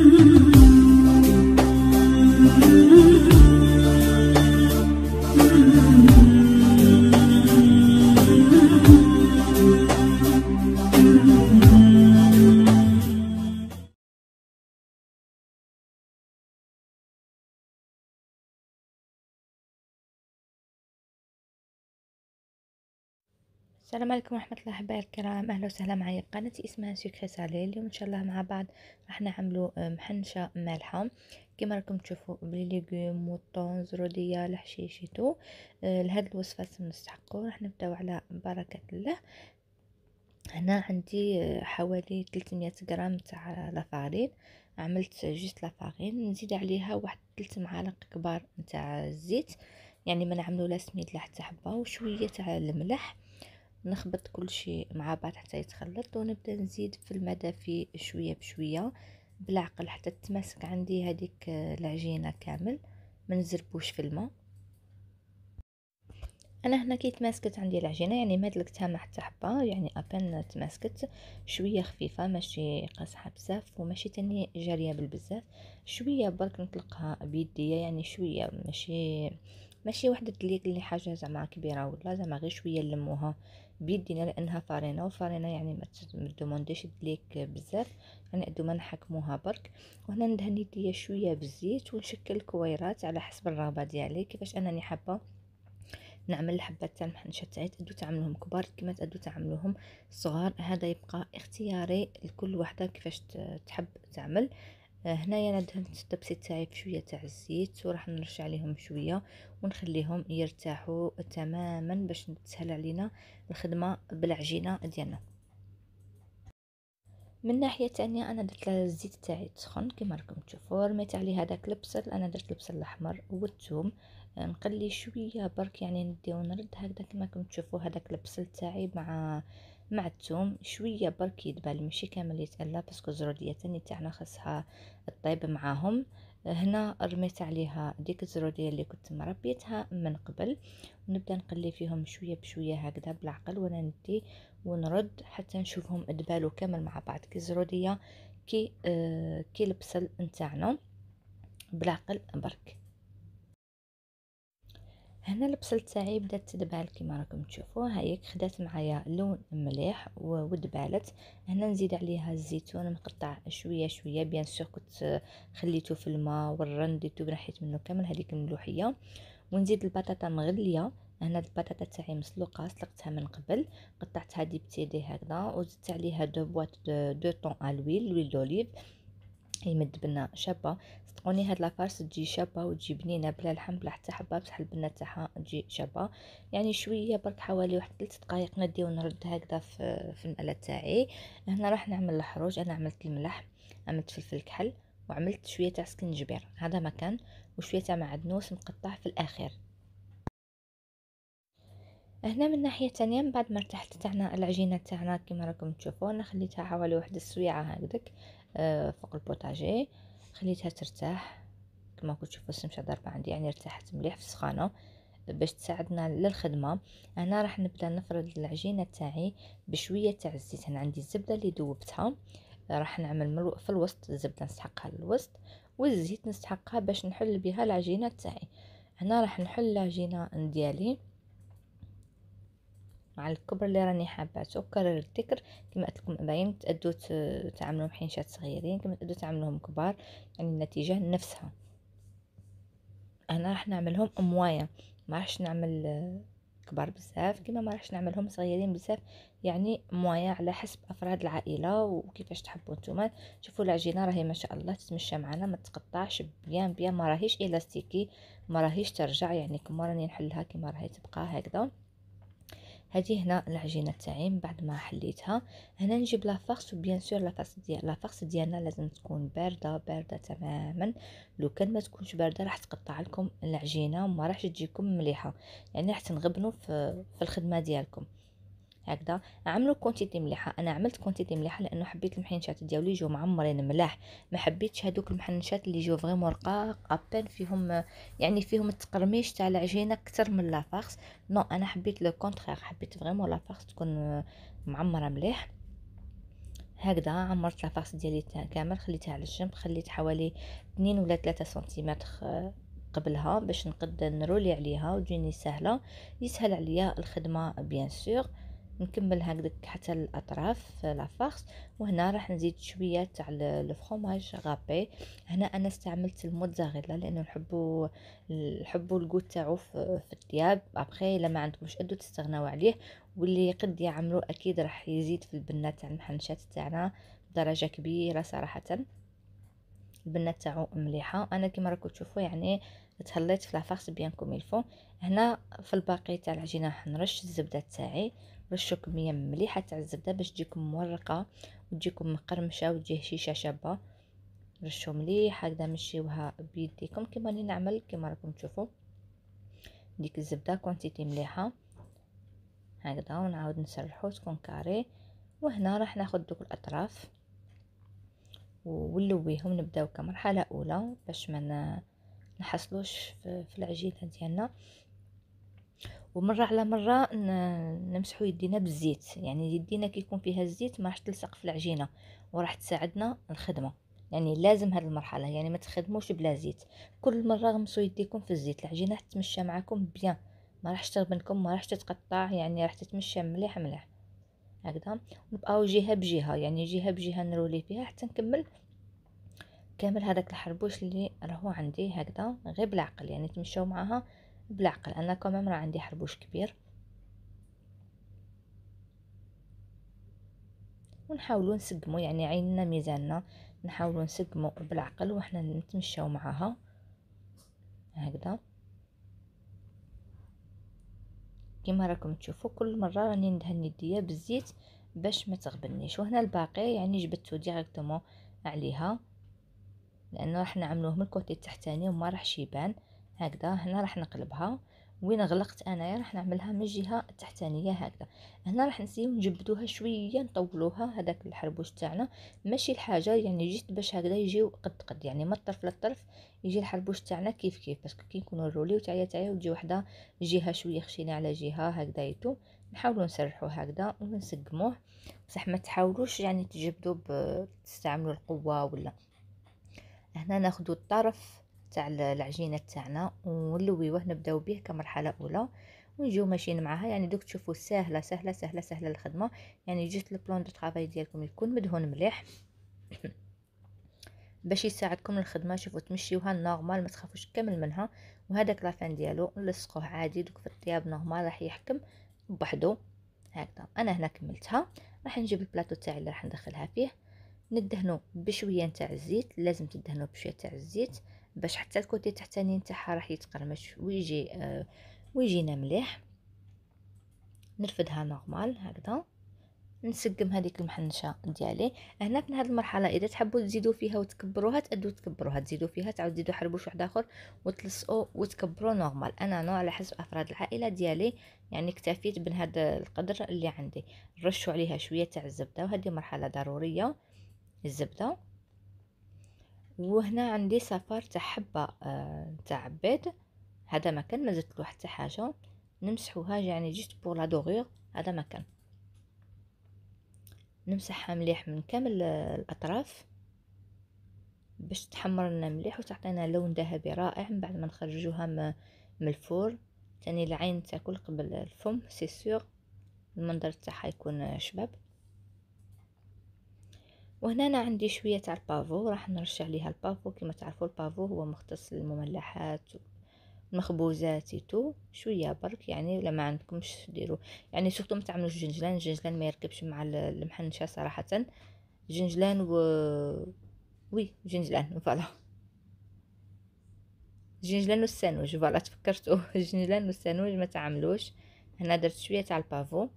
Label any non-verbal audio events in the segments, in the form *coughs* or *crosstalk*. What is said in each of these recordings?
Mm-hmm. السلام عليكم ورحمة الله حبايب الكرام أهلا وسهلا معايا قناتي اسمها سكري سالي اليوم إن شاء الله مع بعض راح نعملو آه، محنشة مالحة كما راكم تشوفوا بلي ليغوم والطون زرودية الحشيشيتو آه، لهاد الوصفة نستحقو راح نبداو على بركة الله هنا عندي آه، حوالي 300 غرام تاع لافارين عملت جوست لافارين نزيد عليها واحد 3 معالق كبار تاع الزيت يعني ما نعملو لا سميد لا حتى حبه وشويه تاع الملح نخبط كل شيء مع بعض حتى يتخلط ونبدا نزيد في المدافي شويه بشويه بالعقل حتى تتماسك عندي هذيك آه، العجينه كامل ما نزربوش في الماء انا هنا كي تماسكت عندي العجينه يعني ما دلكتها حتى حبه يعني ابان تماسكت شويه خفيفه ماشي قاصحه بزاف وماشي تاني جاريه بالبزاف شويه برك نطلقها بيديا يعني شويه ماشي ماشي وحده الدليك لي حاجه زعما كبيره ولا زعما غير شويه نلموها بيدينا لانها فارينه وفارينه يعني ما تدومونديش الدليك بزاف يعني ادوما ما نحكموها برك وهنا ندهن يديا شويه بالزيت ونشكل الكويرات على حسب الرغبه ديالي كيفاش انني حابه نعمل الحبات تاع المحنشه تاعي تقدو تعملوهم كبار كما تقدو تعملوهم صغار هذا يبقى اختياري لكل وحده كيفاش تحب تعمل آه، هنايا انا دهنت الطبسي تاعي بشويه تاع الزيت وراح نرش عليهم شويه ونخليهم يرتاحوا تماما باش تسهل علينا الخدمه بالعجينه ديالنا من ناحيه تانية انا درت الزيت تاعي تسخن كما راكم تشوفوا رميت عليه هذاك البصل انا درت البصل الاحمر والثوم آه، نقلي شويه برك يعني نديو نرد هكذا كما راكم تشوفوا هذاك البصل تاعي مع مع الثوم شويه برك يدبل ماشي كامل يتقلى باسكو الزروديه تاني تاعنا خاصها طيب معاهم هنا رميت عليها ديك الزروديه اللي كنت مربيتها من قبل ونبدا نقلي فيهم شويه بشويه هكذا بالعقل وانا ندي ونرد حتى نشوفهم ادبالوا كامل مع بعض كي الزروديه كي آه كي البصل نتاعنا بالعقل برك هنا البصل تاعي بدات تدبال كيما راكم تشوفوا هايك خدات معايا لون مليح ودبالت هنا نزيد عليها الزيتون مقطع شويه شويه بيان سور كنت خليته في الماء والرن ديتو بنحيت منه كامل هذيك الملوحيه ونزيد البطاطا مغليه هنا البطاطا تاعي مسلوقه سلقتها من قبل قطعتها دي بتيدي هكذا وزدت عليها دو بواط دو طون الويل لويل دوليف يمد بنا شابه صدقوني هاد لافارس تجي شابه وتجي بنينه بلا لحم بلا حتى حبه بصح البنه تاعها تجي شابه يعني شويه برك حوالي واحد 3 دقائق ندي ونرد هكذا في, في المقله تاعي هنا راح نعمل الحروج انا عملت الملح عملت فلفل كحل وعملت شويه تاع سكنجبير هذا ما كان وشويه تاع معدنوس مقطع في الاخير هنا من ناحية تانية من بعد ما ارتحت تاعنا العجينة تاعنا كما راكم تشوفون خليتها حوالي واحد السويعة هكذاك آه، فوق البوتاجي خليتها ترتاح كما كنت تشوفوا السمشه ضربه عندي يعني ارتاحت مليح في السخانه باش تساعدنا للخدمه هنا راح نبدا نفرد العجينه تاعي بشويه تاع الزيت هنا عندي الزبده اللي دوبتها راح نعمل في الوسط الزبده نسحقها للوسط والزيت نسحقها باش نحل بها العجينه تاعي هنا راح نحل العجينه ديالي مع الكبر اللي راني حاباته كرر الذكر كما قلت لكم باين تادو تعاملوهم حينشات صغيرين كما تادو تعاملوهم كبار يعني النتيجه نفسها انا راح نعملهم اموايا ما راحش نعمل آه، كبار بزاف كما ما راحش نعملهم صغيرين بزاف يعني موايا على حسب افراد العائله وكيفاش تحبوا نتوما شوفوا العجينه راهي ما شاء الله تتمشى معنا ما تقطعش بيان بيان ما راهيش الاستيكي ما راهيش ترجع يعني كما راني نحلها كما راهي تبقى هكذا هذه هنا العجينه تاعي من بعد ما حليتها هنا نجيب لافاخس وبيان سور لافاخس ديال لافاخس ديالنا لازم تكون بارده بارده تماما لو كان ما تكونش بارده راح تقطع لكم العجينه وما راحش تجيكم مليحه يعني راح تنغبنوا في, في الخدمه ديالكم هكذا عملوا كونتيتي مليحه انا عملت كونتيتي مليحه لانه حبيت المحنشات ديالي يجوا معمرين ملاح ما حبيتش هذوك المحنشات اللي يجوا فريمون رقاق ابان فيهم يعني فيهم التقرميش تاع العجينه اكثر من لافارس نو انا حبيت لو كونترير حبيت فريمون لافارس تكون معمره مليح هكذا عمرت لافارس ديالي كامل خليتها على الجنب خليت حوالي 2 ولا 3 سنتيمتر آه، قبلها باش نقدر نرولي عليها وتجيني سهله يسهل عليا الخدمه بيان سور نكمل هكذاك حتى الاطراف آه، لا فارس وهنا راح نزيد شويه تاع لو فرomage غابي هنا انا استعملت الموتزاريلا لانه نحبوا نحبوا الكو تاعو في الثياب ابخي الا ما عندكمش ادو تستغناو عليه واللي يقد يعملو اكيد راح يزيد في البنه تاع المحنشات تاعنا بدرجه كبيره صراحه البنه تاعو مليحه انا كيما راكم تشوفوا يعني تهليت في لافارس بيان كوم الفو هنا في الباقي تاع العجينه حنرش الزبده تاعي رشوا كمية مليحة تاع الزبدة باش تجيكم مورقة وتجيكم مقرمشة وتجي هشيشة شابة رشوا مليح هكذا مشيوها بيديكم كيما راني نعمل كيما راكم تشوفوا ديك الزبدة كونتيتي مليحة هكذا ونعاود نسرحو تكون كاري وهنا راح ناخد دوك الاطراف ونلويهم نبداو كمرحله اولى باش ما نحصلوش في العجينه ديالنا ومره على مره نمسح يدينا بالزيت يعني يدينا كيكون فيها الزيت ما راح تلصق في العجينه وراح تساعدنا الخدمه يعني لازم هذه المرحله يعني ما تخدموش بلا زيت كل مره غمسوا يديكم في الزيت العجينه راح تتمشى معكم بيان ما راحش تغبنكم ما راحش تتقطع يعني راح تتمشى مليح مليح هكذا نبقاو جهه بجهه يعني جهه بجهه نرولي فيها حتى نكمل كامل هذاك الحربوش اللي راهو عندي هكذا غير بالعقل يعني تمشاو معاها بالعقل انا كمان راه عندي حربوش كبير ونحاولوا نسقمو يعني عيننا ميزاننا نحاولوا نسقمو بالعقل وحنا نتمشاو معاها هكذا كما راكم تشوفوا كل مره راني ندهن يديا بالزيت باش ما تغبنيش وهنا الباقي يعني جبدته ديريكتومون عليها لانه راح نعملوه من الكوتي التحتاني وما راحش يبان هكذا هنا راح نقلبها وين غلقت انايا راح نعملها من الجهه التحتانيه هكذا هنا راح نسيو نجبدوها شويه نطولوها هذاك الحربوش تاعنا ماشي الحاجه يعني جيت باش هكذا يجيو قد قد يعني من الطرف للطرف يجي الحربوش تاعنا كيف كيف باسكو كي نكونوا نروليو تعيا تعيا وتجي وحده جهه شويه خشينا على جهه هكذا يتو نحاولوا نسرحوا هكذا ونسقموه بصح ما تحاولوش يعني تجبدوا تستعملوا القوه ولا هنا ناخذ الطرف تاع العجينه تاعنا ونلويوه نبداو به كمرحله اولى ونجيو ماشيين معاها يعني دوك تشوفوا سهله سهله سهله سهله الخدمه يعني جيت البلون دو طرافاي ديالكم يكون مدهون مليح *coughs* باش يساعدكم الخدمه شوفوا تمشيوها نورمال ما تخافوش كامل منها وهذاك لافان ديالو نلصقوه عادي دوك في الطياب نورمال راح يحكم بوحدو هكذا انا هنا كملتها راح نجيب البلاطو تاعي اللي راح ندخلها فيه ندهنو بشويه تاع الزيت لازم تدهنو بشويه تاع الزيت باش حتى الكوتي التحتاني نتاعها راح يتقرمش ويجي آه ويجينا مليح نرفدها نورمال هكذا نسقم هذيك المحنشه ديالي هنا في هذه المرحله اذا تحبوا تزيدوا فيها وتكبروها تادوا تكبروها تزيدوا فيها تعاود تزيدوا حربوش واحد اخر وتلصقوا وتكبروا نورمال انا نوع على حسب افراد العائله ديالي يعني اكتفيت بهذا القدر اللي عندي رشوا عليها شويه تاع الزبده وهذه مرحله ضروريه الزبده وهنا عندي صفار تاع حبه آه، تاع عباد هذا مكان ما زدت له حتى حاجه نمسحوها يعني جيست بور لا دوغور هذا مكان نمسحها مليح من كامل آه، الاطراف باش تحمر لنا مليح وتعطينا لون ذهبي رائع من بعد ما نخرجوها من الفور تاني العين تاكل قبل الفم سي سيغ المنظر تاعها يكون آه، شباب وهنا أنا عندي شوية تاع البافو راح نرش عليها البافو كما تعرفوا البافو هو مختص للمملحات المخبوزات تو شويه برك يعني ولا ما عندكمش ديروا يعني سورتو ما تعملوش جنجلان الجنجلان ما يركبش مع المحنشه صراحه جنجلان و وي جنجلان فوالا جنجلان والسانوج فوالا تفكرتو الجنجلان *laughs* والسانوج ما تعملوش هنا درت شويه تاع البافو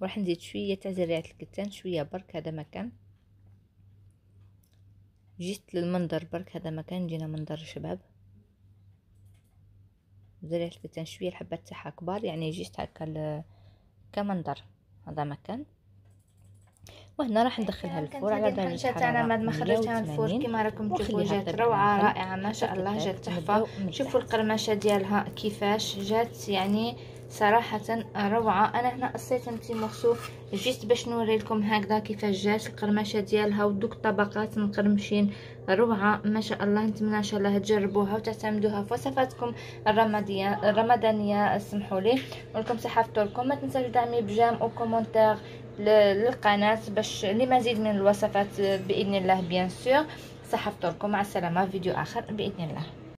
وراح نزيد شويه تاع زريعه الكتان شويه برك هذا مكان جيت للمنظر برك هذا مكان جينا منظر شباب زرعت شويه الحبات تاعها كبار يعني جيت هكا كمنظر هذا مكان وهنا راح ندخلها الفور على درجه الحراره تاعنا بعد ما خرجتها من الفور كما راكم تشوفوا جات روعه رائعه ما شاء الله جات تحفه شوفوا القرمشه ديالها كيفاش جات يعني صراحة روعة انا هنا قصيت أنتي مورسو جيت باش نوري لكم هكذا كيفاش جات القرمشة ديالها ودوك الطبقات مقرمشين روعة ما شاء الله نتمنى ان شاء الله تجربوها وتعتمدوها في وصفاتكم الرمضانية الرمضانية سمحوا لي ولكم صحة فطوركم ما تنساوش دعمي بجام او للقناة باش لمزيد من الوصفات بإذن الله بيان سور صحة فطوركم مع السلامة فيديو آخر بإذن الله